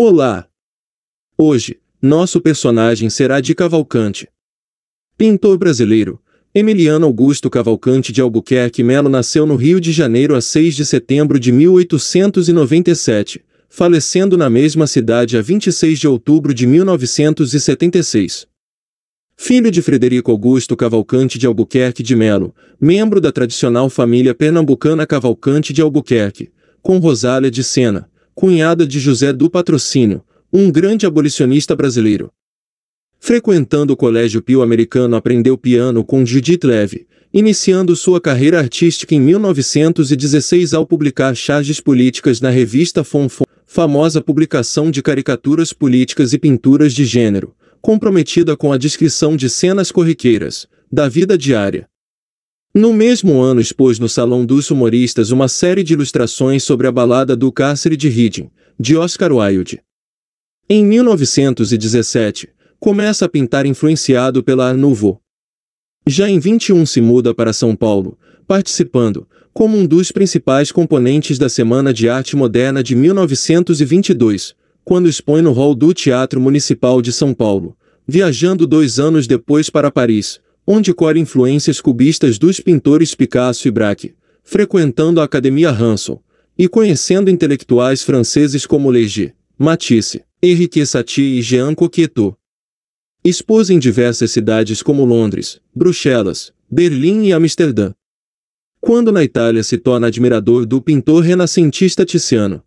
Olá! Hoje, nosso personagem será de Cavalcante. Pintor brasileiro, Emiliano Augusto Cavalcante de Albuquerque Melo nasceu no Rio de Janeiro a 6 de setembro de 1897, falecendo na mesma cidade a 26 de outubro de 1976. Filho de Frederico Augusto Cavalcante de Albuquerque de Melo, membro da tradicional família pernambucana Cavalcante de Albuquerque, com Rosália de Sena, cunhada de José do Patrocínio, um grande abolicionista brasileiro. Frequentando o Colégio Pio Americano, aprendeu piano com Judith Levy, iniciando sua carreira artística em 1916 ao publicar charges políticas na revista Fonfon, famosa publicação de caricaturas políticas e pinturas de gênero, comprometida com a descrição de cenas corriqueiras, da vida diária. No mesmo ano expôs no Salão dos Humoristas uma série de ilustrações sobre a balada do cárcere de Reading, de Oscar Wilde. Em 1917, começa a pintar influenciado pela Art Nouveau. Já em 21 se muda para São Paulo, participando, como um dos principais componentes da Semana de Arte Moderna de 1922, quando expõe no Hall do Teatro Municipal de São Paulo, viajando dois anos depois para Paris, onde colhe influências cubistas dos pintores Picasso e Braque, frequentando a Academia Hanson, e conhecendo intelectuais franceses como Léger, Matisse, Henrique Satie e Jean Coquetot. Expôs em diversas cidades como Londres, Bruxelas, Berlim e Amsterdã. Quando na Itália se torna admirador do pintor renascentista Tiziano.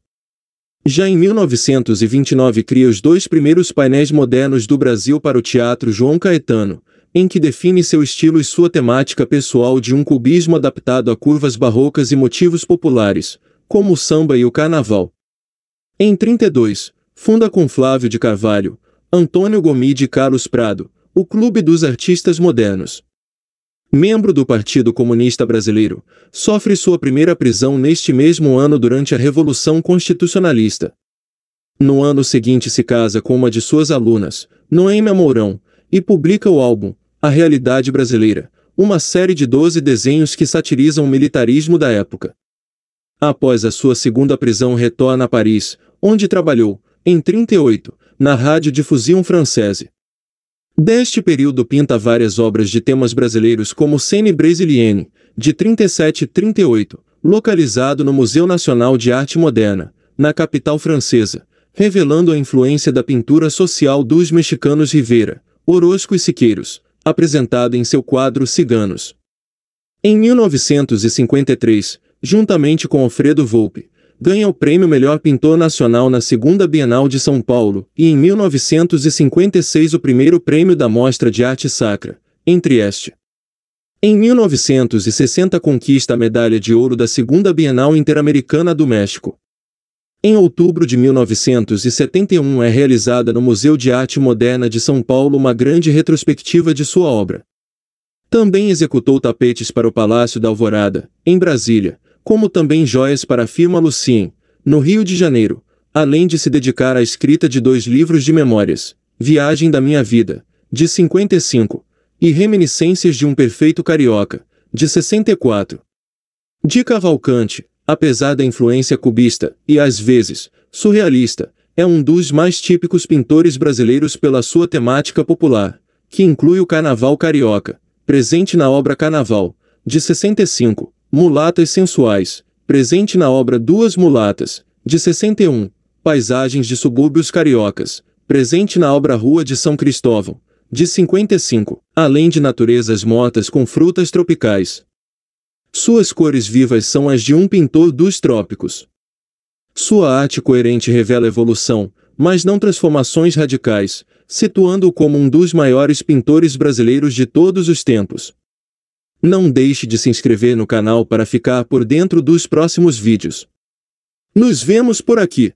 Já em 1929 cria os dois primeiros painéis modernos do Brasil para o Teatro João Caetano, em que define seu estilo e sua temática pessoal de um cubismo adaptado a curvas barrocas e motivos populares, como o samba e o carnaval. Em 32, funda com Flávio de Carvalho, Antônio Gomide e Carlos Prado, o Clube dos Artistas Modernos. Membro do Partido Comunista Brasileiro, sofre sua primeira prisão neste mesmo ano durante a Revolução Constitucionalista. No ano seguinte se casa com uma de suas alunas, Noêmia Mourão, e publica o álbum a Realidade Brasileira, uma série de 12 desenhos que satirizam o militarismo da época. Após a sua segunda prisão, retorna a Paris, onde trabalhou, em 38, na Rádio Difusão Francesa. Deste período pinta várias obras de temas brasileiros como Cine Brésilienne, de 37 e 38, localizado no Museu Nacional de Arte Moderna, na capital francesa, revelando a influência da pintura social dos mexicanos Rivera, Orozco e Siqueiros, apresentada em seu quadro Ciganos. Em 1953, juntamente com Alfredo Volpe, ganha o prêmio Melhor Pintor Nacional na Segunda Bienal de São Paulo e em 1956 o primeiro prêmio da Mostra de Arte Sacra, em Trieste. Em 1960 conquista a medalha de ouro da Segunda Bienal Interamericana do México. Em outubro de 1971 é realizada no Museu de Arte Moderna de São Paulo uma grande retrospectiva de sua obra. Também executou tapetes para o Palácio da Alvorada, em Brasília, como também joias para a firma Lucien, no Rio de Janeiro, além de se dedicar à escrita de dois livros de memórias, Viagem da Minha Vida, de 55, e Reminiscências de um Perfeito Carioca, de 64. De Cavalcante, apesar da influência cubista e às vezes surrealista, é um dos mais típicos pintores brasileiros pela sua temática popular, que inclui o carnaval carioca, presente na obra Carnaval, de 65, Mulatas Sensuais, presente na obra Duas Mulatas, de 61, Paisagens de Subúrbios Cariocas, presente na obra Rua de São Cristóvão, de 55, além de naturezas mortas com frutas tropicais, suas cores vivas são as de um pintor dos trópicos. Sua arte coerente revela evolução, mas não transformações radicais, situando-o como um dos maiores pintores brasileiros de todos os tempos. Não deixe de se inscrever no canal para ficar por dentro dos próximos vídeos. Nos vemos por aqui!